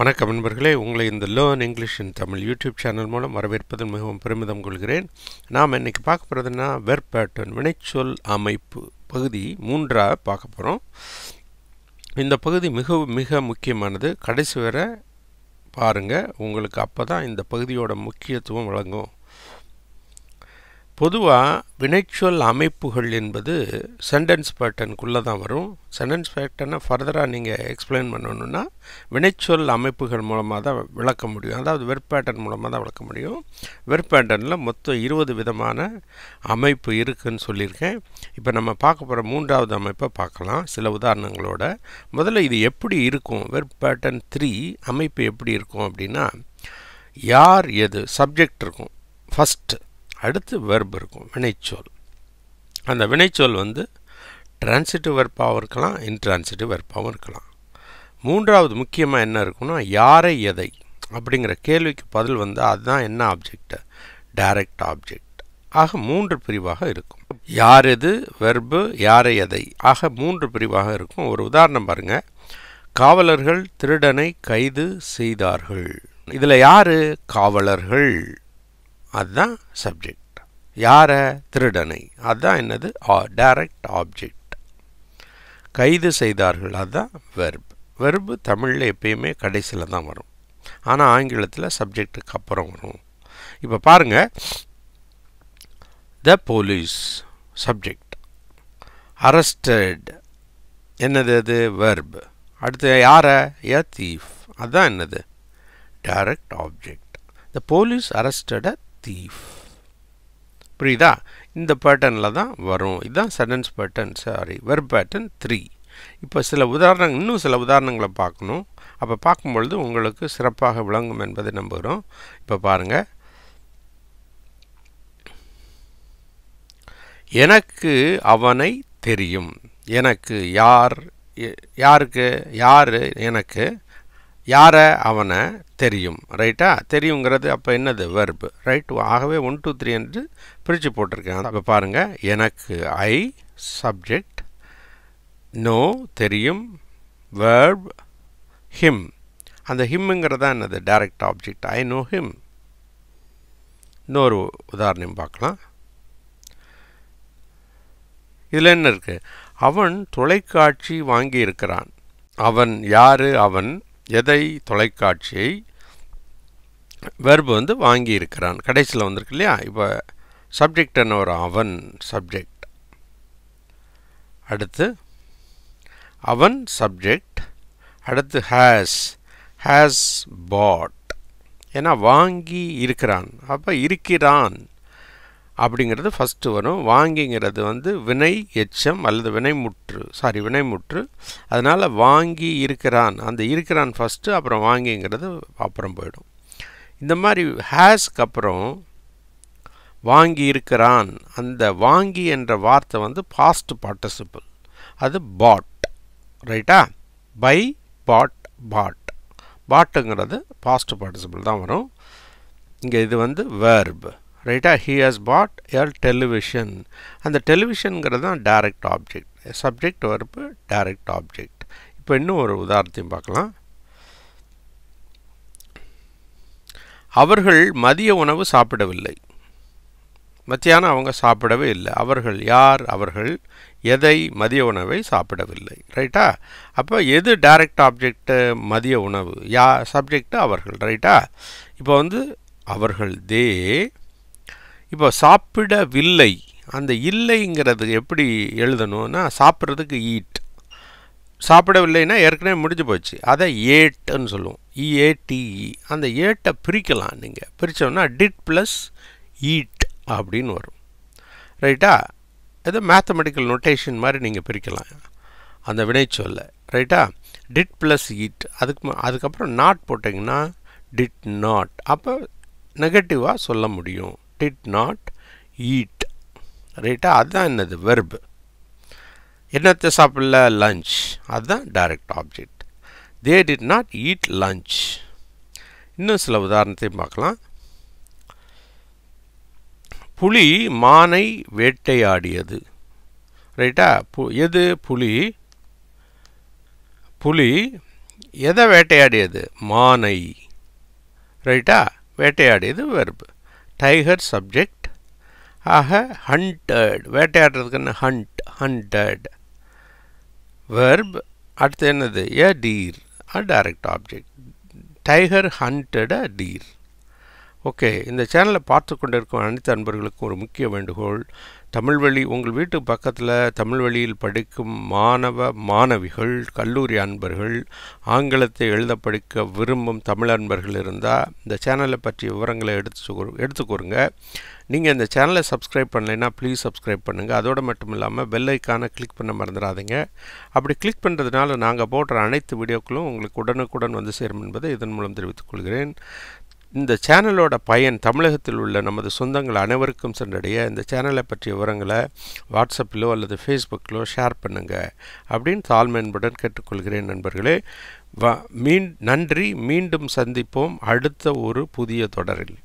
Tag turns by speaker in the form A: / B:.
A: வணக்கம் நண்பர்களே உங்களை இந்த learn English in Tamil YouTube channel மூலம் வரவேற்பதன் மிகவும் பெருமிதம் கொள்கிறேன் நாம் இன்றைக்கி பார்க்க போகிறதுனா வெர்பேட்டன் வினைச்சொல் அமைப்பு பகுதி மூன்றாக பார்க்க போகிறோம் இந்த பகுதி மிக மிக முக்கியமானது கடைசி வரை பாருங்கள் உங்களுக்கு அப்போ தான் இந்த பகுதியோட முக்கியத்துவம் வழங்கும் பொதுவாக வினைச்சொல் அமைப்புகள் என்பது சென்டென்ஸ் பேட்டர்னுக்குள்ளே தான் வரும் சென்டென்ஸ் பேட்டர்னை ஃபர்தராக நீங்கள் எக்ஸ்பிளைன் பண்ணணுன்னா வினைச்சொல் அமைப்புகள் மூலமாக தான் விளக்க முடியும் அதாவது வெப் பேட்டர்ன் மூலமாக தான் விளக்க முடியும் வெர்பேட்டனில் பேட்டர்னில் மொத்தம் இருபது விதமான அமைப்பு இருக்குதுன்னு சொல்லியிருக்கேன் இப்போ நம்ம பார்க்க போகிற மூன்றாவது அமைப்பை பார்க்கலாம் சில உதாரணங்களோட முதல்ல இது எப்படி இருக்கும் வெர் பேட்டர்ன் த்ரீ அமைப்பு எப்படி இருக்கும் அப்படின்னா யார் எது சப்ஜெக்ட் இருக்கும் ஃபஸ்ட்டு அடுத்து வெர்ப் இருக்கும் வினைச்சொல் அந்த வினைச்சொல் வந்து டிரான்சிட்டிவ் வெர்ப்பாகவும் இருக்கலாம் இன்ட்ரான்சிட்டிவ் வெர்ப்பாகவும் இருக்கலாம் மூன்றாவது முக்கியமாக என்ன இருக்குன்னா யாரை எதை அப்படிங்கிற கேள்விக்கு பதில் வந்து அதுதான் என்ன ஆப்ஜெக்டு டைரக்ட் ஆப்ஜெக்ட் ஆக மூன்று பிரிவாக இருக்கும் யார் எது வெர்பு யாரை எதை ஆக மூன்று பிரிவாக இருக்கும் ஒரு உதாரணம் பாருங்கள் காவலர்கள் திருடனை கைது செய்தார்கள் இதில் யார் காவலர்கள் அதுதான் சப்ஜெக்ட் யாரை திருடனை அதுதான் என்னது டைரக்ட் ஆப்ஜெக்ட் கைது செய்தார்கள் அதுதான் வெர்ப் வெர்பு தமிழில் எப்பயுமே கடைசியில் தான் வரும் ஆனால் ஆங்கிலத்தில் சப்ஜெக்டுக்கு அப்புறம் வரும் இப்போ பாருங்கள் த போலீஸ் சப்ஜெக்ட் அரஸ்டட் என்னது அது வெர்ப் அடுத்து யாரை ஏ தீஃப் அதுதான் என்னது direct object the police arrested a thief புரியுதா இந்த பேட்டர்னில் தான் வரும் இதுதான் sentence pattern sorry verb pattern three இப்போ சில உதாரணம் இன்னும் சில உதாரணங்களை பார்க்கணும் அப்போ பார்க்கும்பொழுது உங்களுக்கு சிறப்பாக விளங்கும் என்பதை நம்புகிறோம் இப்போ பாருங்கள் எனக்கு அவனை தெரியும் எனக்கு யார் யாருக்கு யார் எனக்கு யாரை அவனை தெரியும் ரைட்டா தெரியுங்கிறது அப்போ என்னது வெர்பு ரைட் ஆகவே ஒன் டூ த்ரீ என்று பிரித்து போட்டிருக்கேன் அப்போ பாருங்கள் எனக்கு ஐ சப்ஜெக்ட் நோ தெரியும் வேர்ப் ஹிம் அந்த ஹிம்முங்கிறது தான் என்னது direct object I know him இன்னொரு உதாரணம் பார்க்கலாம் இதில் என்ன இருக்குது அவன் தொலைக்காட்சி வாங்கி இருக்கிறான் அவன் யார் அவன் எதை தொலைக்காட்சியை வெர்பு வந்து வாங்கியிருக்கிறான் கடைசியில் வந்திருக்கு இல்லையா இப்போ சப்ஜெக்ட் என்ன ஒரு அவன் சப்ஜெக்ட் அடுத்து அவன் சப்ஜெக்ட் அடுத்து ஹேஸ் ஹேஸ் பாட் ஏன்னா வாங்கி இருக்கிறான் அப்போ இருக்கிறான் அப்படிங்கிறது ஃபஸ்ட்டு வரும் வாங்கிங்கிறது வந்து வினை எச்சம் அல்லது வினைமுற்று சாரி வினைமுற்று அதனால் வாங்கி இருக்கிறான் அந்த இருக்கிறான் ஃபஸ்ட்டு அப்புறம் வாங்கிங்கிறது அப்புறம் போயிடும் இந்த மாதிரி ஹேஸ்க்கு அப்புறம் வாங்கி இருக்கிறான் அந்த வாங்கி என்ற வார்த்தை வந்து பாஸ்ட் பார்ட்டிசிபிள் அது பாட் ரைட்டா பை பாட் பாட் பாட்டுங்கிறது பாஸ்ட் பார்ட்டிசிபிள் தான் வரும் இங்கே இது வந்து வேர்பு ரைட்டா he has bought a television அந்த டெலிவிஷனுங்கிறது தான் direct object subject verb direct object இப்போ இன்னும் ஒரு உதாரணத்தையும் பார்க்கலாம் அவர்கள் மதிய உணவு சாப்பிடவில்லை மத்தியானம் அவங்க சாப்பிடவே இல்லை அவர்கள் யார் அவர்கள் எதை மதிய உணவை சாப்பிடவில்லை ரைட்டா அப்போ எது டைரக்ட் ஆப்ஜெக்ட்டு மதிய உணவு யா சப்ஜெக்ட் அவர்கள் ரைட்டா இப்போ வந்து அவர்கள் தே இப்போ சாப்பிடவில்லை அந்த இல்லைங்கிறது எப்படி எழுதணும்னா சாப்பிட்றதுக்கு ஈட் சாப்பிடவில்லைன்னா ஏற்கனவே முடிஞ்சு போச்சு அதை ஏட்டுன்னு சொல்லுவோம் இஏடிஇ e e. அந்த ஏட்டை பிரிக்கலாம் நீங்கள் பிரித்தோம்னா டிட் ப்ளஸ் ஈட் அப்படின்னு வரும் ரைட்டா இது மேத்தமெட்டிக்கல் நொட்டேஷன் மாதிரி நீங்கள் பிரிக்கலாம் அந்த வினைச்சொல்ல ரைட்டா டிட் ப்ளஸ் ஈட் அதுக்கு அதுக்கப்புறம் நாட் போட்டிங்கன்னா டிட் நாட் அப்போ நெகட்டிவாக சொல்ல முடியும் இட் நாட் ஈட் ரைட்டா அதுதான் என்னது வெர்பு என்னத்தை சாப்பிடல லஞ்ச் அதுதான் direct object they did not eat lunch இன்னும் சில உதாரணத்தையும் பார்க்கலாம் புலி மானை வேட்டையாடியது ரைட்டா பு எது புலி புலி எதை வேட்டையாடியது மானை ரைட்டா வேட்டையாடியது வெறுப்பு டைகர் சப்ஜெக்ட் ஆக ஹண்டட் வேட்டையாடுறதுக்குன்னு ஹண்ட் ஹண்டட் வெர்ப் அடுத்து என்னது a deer a direct object tiger hunted a deer okay இந்த சேனலை பார்த்து கொண்டிருக்கும் அனைத்து அன்பர்களுக்கும் ஒரு முக்கிய வேண்டுகோள் தமிழ்வழி உங்கள் வீட்டு பக்கத்தில் தமிழ் வழியில் படிக்கும் மாணவ மாணவிகள் கல்லூரி அன்பர்கள் ஆங்கிலத்தை எழுத படிக்க விரும்பும் தமிழ் அன்பர்கள் இருந்தால் இந்த சேனலை பற்றிய விவரங்களை எடுத்து எடுத்துக்கோருங்க நீங்கள் இந்த சேனலை சப்ஸ்கிரைப் பண்ணலைன்னா ப்ளீஸ் சப்ஸ்கிரைப் பண்ணுங்கள் அதோடு மட்டும் இல்லாமல் வெள்ளைக்கான கிளிக் பண்ண மறந்துடாதீங்க அப்படி கிளிக் பண்ணுறதுனால நாங்கள் போடுற அனைத்து வீடியோக்களும் உங்களுக்கு உடனுக்குடன் வந்து சேரும் என்பதை இதன் மூலம் தெரிவித்துக் கொள்கிறேன் இந்த சேனலோட பயன் தமிழகத்தில் உள்ள நமது சொந்தங்கள் அனைவருக்கும் சென்றடைய இந்த சேனலை பற்றிய விவரங்களை வாட்ஸ்அப்பிலோ அல்லது ஃபேஸ்புக்கிலோ ஷேர் பண்ணுங்கள் அப்படின்னு தாழ்மையன்புடன் கேட்டுக்கொள்கிறேன் நண்பர்களே வ மீன் நன்றி மீண்டும் சந்திப்போம் அடுத்த ஒரு புதிய தொடரில்